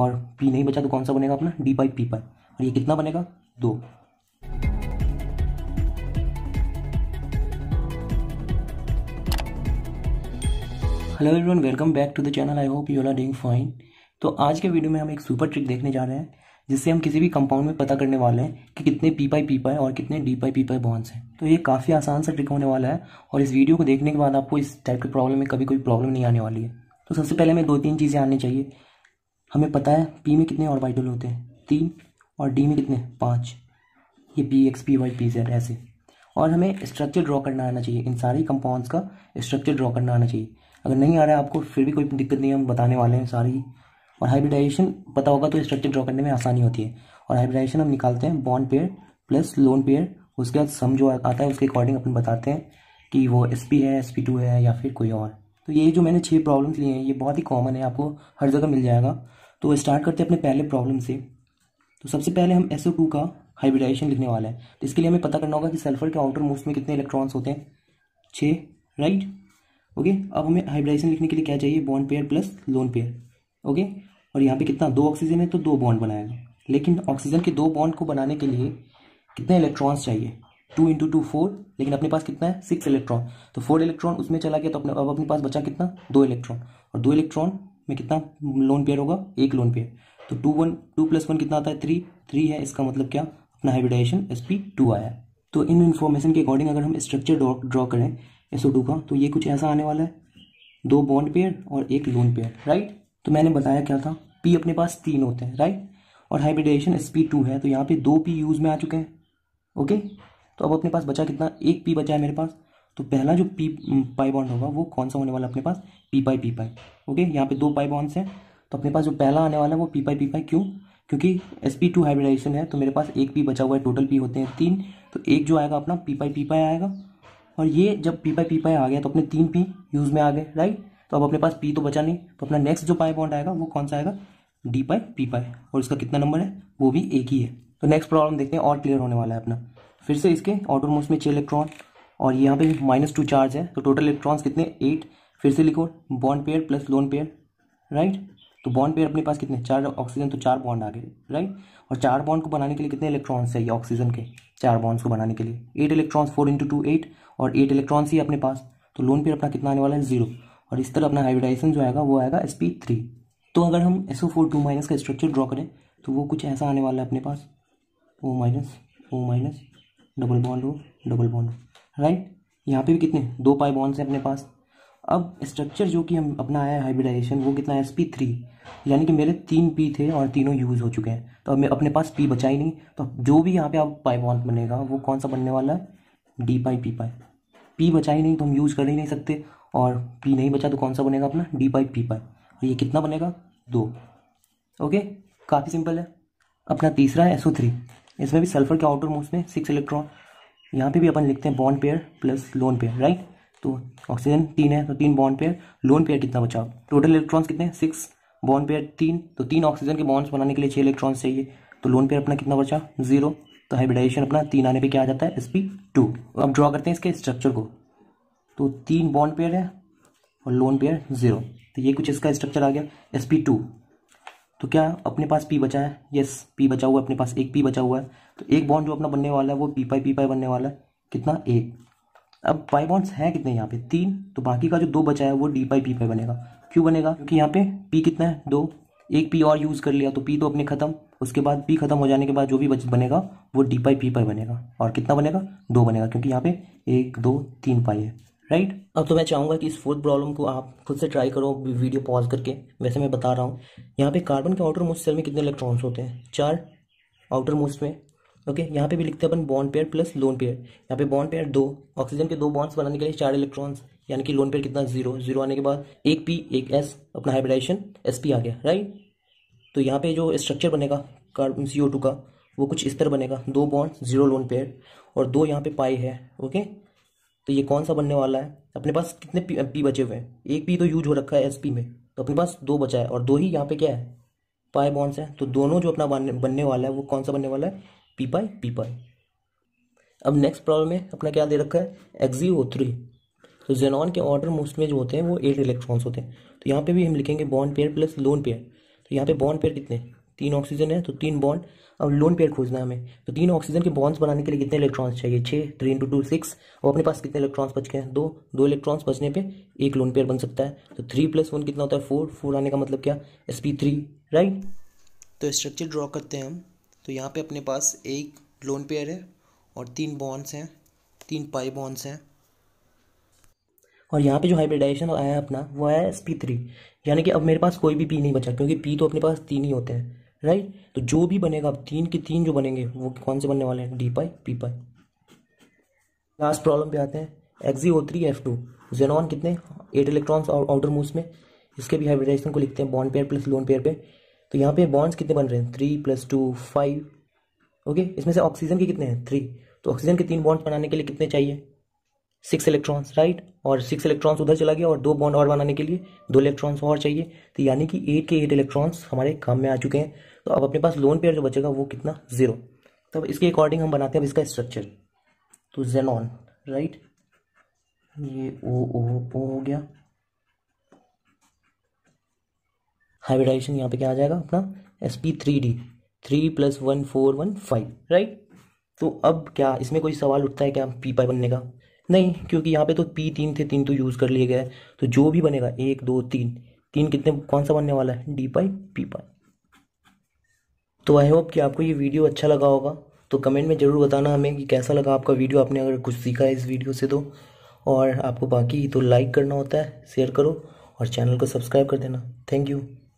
और पी नहीं बचा तो कौन सा बनेगा अपना डी बाई पी पाई और ये कितना बनेगा दो hello everyone welcome back to the channel I hope you are doing fine तो आज के वीडियो में हम एक सुपर ट्रिक देखने जा रहे हैं जिससे हम किसी भी कंपाउंड में पता करने वाले हैं कि कितने पी पाई पी पाई और कितने D pi P pi bonds हैं तो ये काफ़ी आसान सा ट्रिक होने वाला है और इस वीडियो को देखने के बाद आपको इस टाइप की प्रॉब्लम में कभी कोई प्रॉब्लम नहीं आने वाली है तो सबसे पहले हमें दो तीन चीज़ें आनी चाहिए हमें पता है पी में कितने ऑर्बिटल होते हैं तीन और डी में कितने पाँच ये P X P Y P Z ऐसे और हमें स्ट्रक्चर ड्रॉ करना आना चाहिए इन सारे कंपाउंड्स का स्ट्रक्चर ड्रॉ करना आना चाहिए अगर नहीं आ रहा है आपको फिर भी कोई दिक्कत नहीं है हम बताने वाले हैं सारी और हाइब्रिडाइजेशन पता होगा तो स्ट्रक्चर ड्रॉ करने में आसानी होती है और हाइब्रिडाइजेशन हम निकालते हैं bond pair plus lone pair उसके बाद सम जो आता है उसके अकॉर्डिंग अपन बताते हैं कि वो एस पी है एस पी टू है या फिर कोई और तो ये जो मैंने छः प्रॉब्लम्स लिए हैं ये बहुत ही कॉमन है आपको हर जगह मिल जाएगा तो स्टार्ट करते हैं अपने पहले प्रॉब्लम से तो सबसे पहले हम एसओ टू का हाइब्रिडाइजेशन लिखने वाला है तो इसके लिए हमें पता करना होगा कि सल्फर के आउटर मोस्ट में कितने इलेक्ट्रॉन्स होते हैं छः राइट ओके अब हमें हाइब्रिडाइजेशन लिखने के लिए क्या चाहिए bond pair plus lone pair okay और यहाँ पे कितना दो ऑक्सीजन है तो दो बॉन्ड बनाएगा लेकिन ऑक्सीजन के दो बॉन्ड को बनाने के लिए कितने इलेक्ट्रॉन्स चाहिए टू इंटू टू फोर लेकिन अपने पास कितना है सिक्स इलेक्ट्रॉन तो फोर इलेक्ट्रॉन उसमें चला गया तो अपने अब अपने पास बचा कितना दो इलेक्ट्रॉन और दो इलेक्ट्रॉन में कितना लोन पेयर होगा एक लोन पेयर तो two one two plus one कितना आता है थ्री थ्री है इसका मतलब क्या अपना हाइब्रिडाइजेशन एस पी टू आया तो इन इन्फॉर्मेशन के अकॉर्डिंग अगर हम स्ट्रक्चर ड्रॉ करें एस टू का तो ये कुछ ऐसा आने वाला है दो बॉन्ड पेयर और एक लोन पेयर राइट तो मैंने बताया क्या था पी अपने पास तीन होते हैं राइट और हाइब्रिडाइजेशन एस पी टू है तो यहाँ पे दो पी यूज में आ चुके हैं ओके तो अब अपने पास बचा कितना एक पी बचा है मेरे पास तो पहला जो पी पाई बॉन्ड होगा वो कौन सा होने वाला अपने पास P pi P pi okay यहाँ पे दो पाई बॉन्ड्स हैं तो अपने पास जो पहला आने वाला है वो पी पाई पी पाई क्यों क्योंकि एस पी टू हाइब्रिडाइजेशन है तो मेरे पास एक पी बचा हुआ है टोटल पी होते हैं तीन तो एक जो आएगा अपना पी पाई पी पाई आएगा और ये जब पी पाई पी पाई आ गया तो अपने तीन पी यूज़ में आ गए राइट तो अब अपने पास पी तो बचा नहीं तो अपना नेक्स्ट जो पाई बॉन्ड आएगा वो कौन सा आएगा डी पाई पी पाई और इसका कितना नंबर है वो भी एक ही है तो नेक्स्ट प्रॉब्लम देखते हैं और क्लियर होने वाला है अपना फिर से इसके आउटरमोस्ट में छः इलेक्ट्रॉन और यहाँ पे माइनस टू चार्ज है तो टोटल इलेक्ट्रॉन्स कितने एट फिर से लिखो bond pair plus lone pair right तो बॉन्ड पेयर अपने पास कितने चार ऑक्सीजन तो चार बॉन्ड आ गए राइट और चार बॉन्ड को बनाने के लिए कितने इलेक्ट्रॉन्स चाहिए ऑक्सीजन के चार बॉन्ड्स को बनाने के लिए eight electrons four into two eight और एट इलेक्ट्रॉन्स ही अपने पास तो लोन पेयर अपना कितना आने वाला है जीरो और इस तरह अपना हाइब्रिडाइजेशन जो आएगा वो आएगा एस पी थ्री तो अगर हम S O four two minus का स्ट्रक्चर ड्रॉ करें तो वो कुछ ऐसा आने वाला है अपने पास O minus O minus double bond हो डबल बॉन्ड हो राइट यहाँ पे भी कितने दो पाई बॉन्ड्स हैं अपने पास अब स्ट्रक्चर जो कि हम अपना आया है हाइब्रिडाइजेशन वो कितना है एस पी थ्री यानी कि मेरे तीन पी थे और तीनों यूज़ हो चुके हैं तो अब अपने पास पी बचा ही नहीं तो जो भी यहाँ पे आप पाई बॉन्ड बनेगा वो कौन सा बनने वाला है D pi P pi P बचा ही नहीं तो हम यूज़ कर ही नहीं सकते और पी नहीं बचा तो कौन सा बनेगा अपना डी पाई पी पाई और ये कितना बनेगा दो ओके काफ़ी सिंपल है अपना तीसरा है एसओ थ्री इसमें भी सल्फर के आउटर मोस्ट में सिक्स इलेक्ट्रॉन यहाँ पे भी अपन लिखते हैं bond pair plus lone pair right तो ऑक्सीजन तीन है तो तीन बॉन्ड पेयर लोन पेयर कितना बचा टोटल इलेक्ट्रॉन्स कितने हैं सिक्स बॉन्ड पेयर तीन तो तीन ऑक्सीजन के बॉन्ड्स बनाने के लिए छह इलेक्ट्रॉन्स चाहिए तो लोन पेयर अपना कितना बचा जीरो तो हाइब्रिडाइजेशन अपना तीन आने पे क्या आ जाता है एस पी टू अब ड्रॉ करते हैं इसके स्ट्रक्चर को तो तीन बॉन्ड पेयर है और लोन पेयर जीरो तो ये कुछ इसका स्ट्रक्चर आ गया एस पी टू तो क्या अपने पास पी बचा है यस पी बचा हुआ है अपने पास एक पी बचा हुआ है तो एक बॉन्ड जो अपना बनने वाला है वो पी पाई पी पाई बनने वाला है कितना एक अब पाई बॉन्ड्स हैं कितने यहाँ पे तीन तो बाकी का जो दो बचा है वो डी पाई पी पाई बनेगा क्यों बनेगा क्योंकि यहाँ पे पी कितना है दो एक पी और यूज़ कर लिया तो पी तो अपने खत्म उसके बाद पी खत्म हो जाने के बाद जो भी बच बनेगा वो डी पाई पी पाई बनेगा और कितना बनेगा दो बनेगा क्योंकि यहाँ पे एक दो तीन पाई है राइट अब तो मैं चाहूँगा कि इस फोर्थ प्रॉब्लम को आप खुद से ट्राई करो वीडियो पॉज करके वैसे मैं बता रहा हूँ यहाँ पे कार्बन के आउटर मोस्ट सेल में कितने इलेक्ट्रॉन्स होते हैं चार आउटर मोस्ट में ओके यहाँ पे भी लिखते हैं अपन bond pair plus lone pair यहाँ पे बॉन्ड पेयर दो ऑक्सीजन के दो बॉन्ड्स बनाने के लिए चार इलेक्ट्रॉन्स यानी कि लोन पेयर कितना जीरो जीरो आने के बाद एक पी एक एस अपना हाइब्रिडाइजेशन एस पी आ गया राइट तो यहाँ पे जो स्ट्रक्चर बनेगा कार्बन सी ओ टू का वो कुछ इस तरह बनेगा दो बॉन्ड जीरो लोन पेयर और दो यहाँ पे पाई है ओके तो ये कौन सा बनने वाला है अपने पास कितने पी, बचे हुए हैं एक पी तो यूज हो रखा है एस में तो अपने पास दो बचा है और दो ही यहाँ पे क्या है पाई बॉन्स है तो दोनों जो अपना बनने वाला है वो कौन सा बनने वाला है पी पाई पी पाई अब नेक्स्ट प्रॉब्लम में अपना क्या दे रखा है एक्जी ओ थ्री तो जेनॉन के ऑर्डर मोस्ट में जो होते हैं वो एट इलेक्ट्रॉन्स होते हैं तो यहाँ पे भी हम लिखेंगे bond pair plus lone pair तो यहाँ पे बॉन्ड पेयर कितने तीन ऑक्सीजन है तो तीन बॉन्ड अब लोन पेयर खोजना है हमें तो तीन ऑक्सीजन के बॉन्ड्स बनाने के लिए कितने इलेक्ट्रॉन्स चाहिए छः थ्री इंटू टू सिक्स और अपने पास कितने इलेक्ट्रॉन्स बच गए हैं दो दो इलेक्ट्रॉन्स बचने पे एक लोन पेयर बन सकता है तो थ्री प्लस वन कितना होता है फोर फोर आने का मतलब क्या एस पी थ्री राइट तो स्ट्रक्चर ड्रॉ करते हैं हम तो यहाँ पे अपने पास एक लोन पेयर है और तीन बॉन्ड्स हैं तीन पाई बॉन्ड्स हैं और यहाँ पे जो हाइब्रिडाइजेशन आया अपना वो आया एस पी थ्री यानी कि अब मेरे पास कोई भी पी नहीं बचा क्योंकि पी तो अपने पास तीन ही होते हैं राइट तो जो भी बनेगा अब तीन के तीन जो बनेंगे वो कौन से बनने वाले हैं d pi P pi last problem पे आते हैं Xe O three F two xenon कितने एट इलेक्ट्रॉन्स और आउटर मूव में इसके भी हाइब्रिडाइजेशन को लिखते हैं bond pair plus lone pair पे तो यहाँ पे बॉन्ड्स कितने बन रहे हैं three plus two five okay इसमें से ऑक्सीजन के कितने हैं थ्री तो ऑक्सीजन के तीन बॉन्ड्स बनाने के लिए कितने चाहिए सिक्स इलेक्ट्रॉन्स राइट और सिक्स इलेक्ट्रॉन्स उधर चला गया और दो बॉन्ड और बनाने के लिए दो इलेक्ट्रॉन्स और चाहिए तो यानी कि एट के एट इलेक्ट्रॉन्स हमारे काम में आ चुके हैं तो अब अपने पास लोन पेयर जो बचेगा वो कितना जीरो तब इसके अकॉर्डिंग हम बनाते हैं अब इसका स्ट्रक्चर तो जेनॉन राइट ये ओ ओ ओ हो गया हाइब्रिडाइजेशन यहाँ पे क्या आ जाएगा अपना S P three D three plus one four one five right तो अब क्या इसमें कोई सवाल उठता है क्या पी पाई बनने का नहीं क्योंकि यहाँ पे तो पी तीन थे तीन तो यूज़ कर लिए गए तो जो भी बनेगा एक दो तीन तीन कितने कौन सा बनने वाला है डी पाई पी पाई तो आई होप कि आपको ये वीडियो अच्छा लगा होगा तो कमेंट में ज़रूर बताना हमें कि कैसा लगा आपका वीडियो आपने अगर कुछ सीखा है इस वीडियो से तो और आपको बाकी तो लाइक करना होता है शेयर करो और चैनल को सब्सक्राइब कर देना थैंक यू